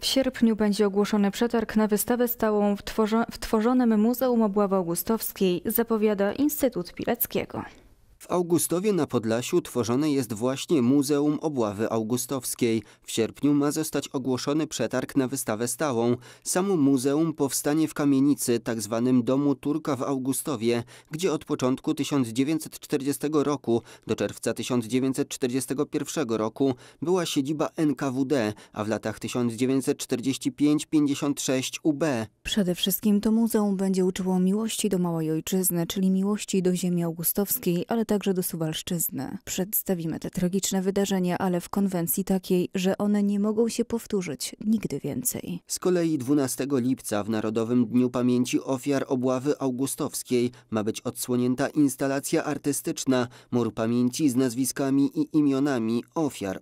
W sierpniu będzie ogłoszony przetarg na wystawę stałą w, tworzo w tworzonym Muzeum Obławy Augustowskiej, zapowiada Instytut Pileckiego. W Augustowie na Podlasiu tworzone jest właśnie Muzeum Obławy Augustowskiej. W sierpniu ma zostać ogłoszony przetarg na wystawę stałą. Samo muzeum powstanie w kamienicy, tzw. Tak domu Turka w Augustowie, gdzie od początku 1940 roku do czerwca 1941 roku była siedziba NKWD, a w latach 1945-56 UB. Przede wszystkim to muzeum będzie uczyło miłości do małej ojczyzny, czyli miłości do ziemi augustowskiej, ale także do Suwalszczyzny. Przedstawimy te tragiczne wydarzenia, ale w konwencji takiej, że one nie mogą się powtórzyć nigdy więcej. Z kolei 12 lipca w Narodowym Dniu Pamięci Ofiar Obławy Augustowskiej ma być odsłonięta instalacja artystyczna Mur Pamięci z nazwiskami i imionami ofiar